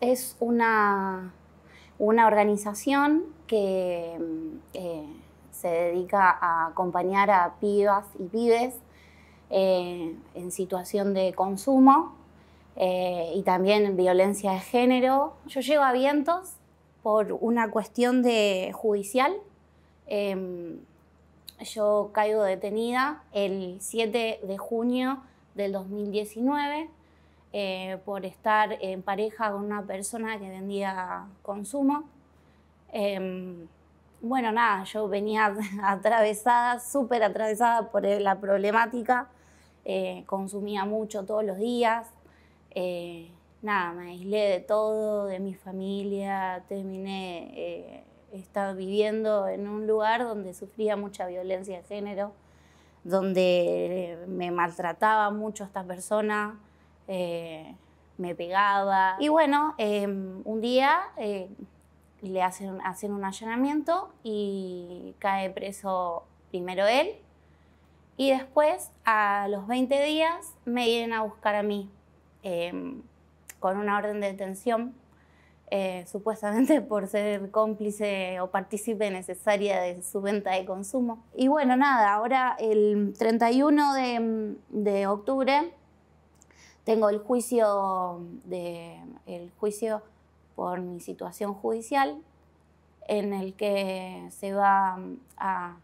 es una, organización que mm, eh, se dedica a acompañar a pibas y pibes eh, en situación de consumo eh, y también violencia de género. Yo llego a Vientos por una cuestión de judicial. Em, yo caigo detenida el 7 de junio del 2019 eh, por estar en pareja con una persona que vendía consumo. Em, bueno, nada, yo venía atravesada, súper atravesada por la problemática, eh, consumía mucho todos los días, eh, nada, me aislé de todo, de mi familia, terminé viviendo en un lugar donde sufría mucha violencia de género, donde me maltrataba mucho esta persona, eh, me pegaba. Y bueno, em, un día eh, le hacen, hacen un allanamiento y cae preso primero él y después a los 20 días me vienen a buscar a mí em, con una orden de detención. Eh, supuestamente por ser cómplice o partícipe necesaria de su venta de consumo. Y bueno, nada, ahora el 31 de octubre tengo el juicio, de, el juicio por mi situación judicial en el que se va a,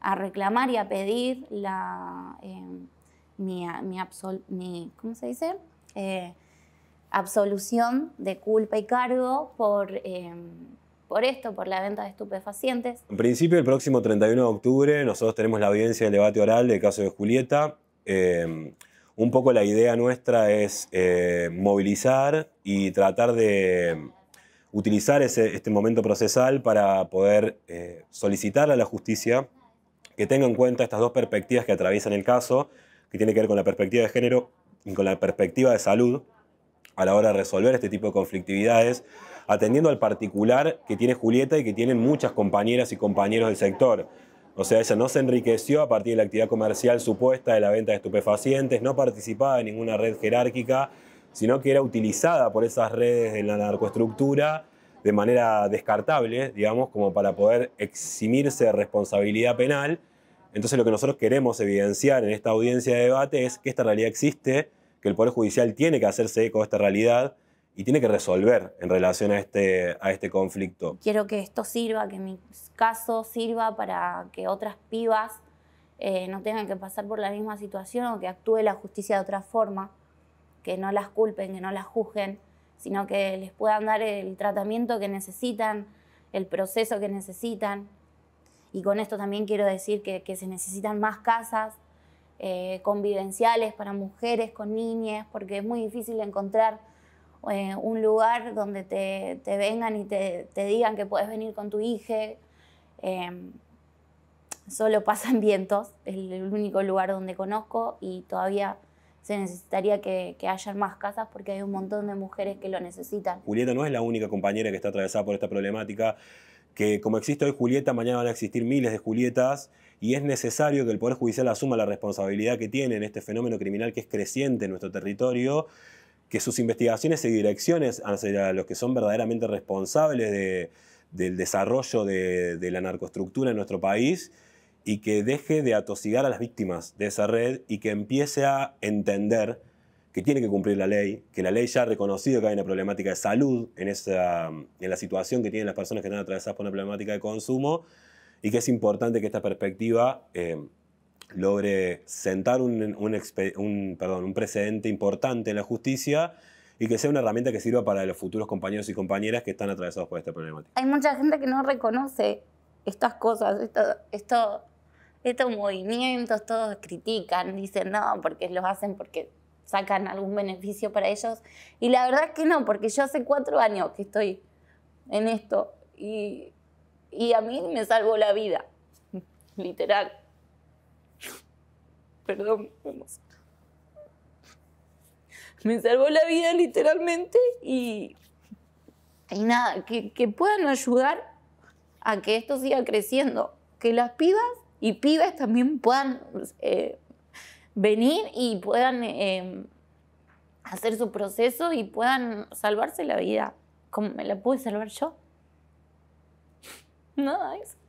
a reclamar y a pedir la, eh, mi, mi, se dice? Eh, absolución de culpa y cargo por, eh, por esto, por la venta de estupefacientes. En principio, el próximo 31 de octubre nosotros tenemos la audiencia del debate oral del caso de Julieta un poco la idea nuestra es eh, movilizar y tratar de utilizar este momento procesal para poder eh, solicitar a la justicia que tenga en cuenta estas dos perspectivas que atraviesan el caso, que tiene que ver con la perspectiva de género y con la perspectiva de salud a la hora de resolver este tipo de conflictividades, atendiendo al particular que tiene Julieta y que tienen muchas compañeras y compañeros del sector. O sea, ella no se enriqueció a partir de la actividad comercial supuesta de la venta de estupefacientes, no participaba en ninguna red jerárquica, sino que era utilizada por esas redes de la narcoestructura de manera descartable, digamos, como para poder eximirse de responsabilidad penal. Entonces lo que nosotros queremos evidenciar en esta audiencia de debate es que esta realidad existe, que el Poder Judicial tiene que hacerse eco de esta realidad y tiene que resolver en relación a este, a este conflicto. Quiero que esto sirva, que mi caso sirva para que otras pibas eh, no tengan que pasar por la misma situación o que actúe la justicia de otra forma, que no las culpen, que no las juzguen, sino que les puedan dar el tratamiento que necesitan, el proceso que necesitan. Y con esto también quiero decir que, se necesitan más casas eh, convivenciales para mujeres, con niñas, porque es muy difícil encontrar eh, un lugar donde te, vengan y te, digan que puedes venir con tu hija. Em, solo pasan vientos, es el único lugar donde conozco y todavía se necesitaría que, que hayan más casas porque hay un montón de mujeres que lo necesitan. Julieta no es la única compañera que está atravesada por esta problemática, que como existe hoy Julieta, mañana van a existir miles de Julietas y es necesario que el Poder Judicial asuma la responsabilidad que tiene en este fenómeno criminal que es creciente en nuestro territorio que sus investigaciones y direcciones hacia los que son verdaderamente responsables del desarrollo de, la narcoestructura en nuestro país y que deje de atosigar a las víctimas de esa red y que empiece a entender que tiene que cumplir la ley, que la ley ya ha reconocido que hay una problemática de salud en, esa, en la situación que tienen las personas que están atravesadas por una problemática de consumo y que es importante que esta perspectiva eh, logre sentar un, un, perdón, un precedente importante en la justicia y que sea una herramienta que sirva para los futuros compañeros y compañeras que están atravesados por esta problemática. Hay mucha gente que no reconoce estas cosas, estos, esto estos movimientos, todos critican, dicen no, porque los hacen porque sacan algún beneficio para ellos. Y la verdad es que no, porque yo hace cuatro años que estoy en esto y, y a mí me salvó la vida, literal. Perdón, vamos. Me salvó la vida literalmente y, Hay nada, que, puedan ayudar a que esto siga creciendo, que las pibas y pibes también puedan eh, venir y puedan em, hacer su proceso y puedan salvarse la vida, como me la pude salvar yo. Nada, eso.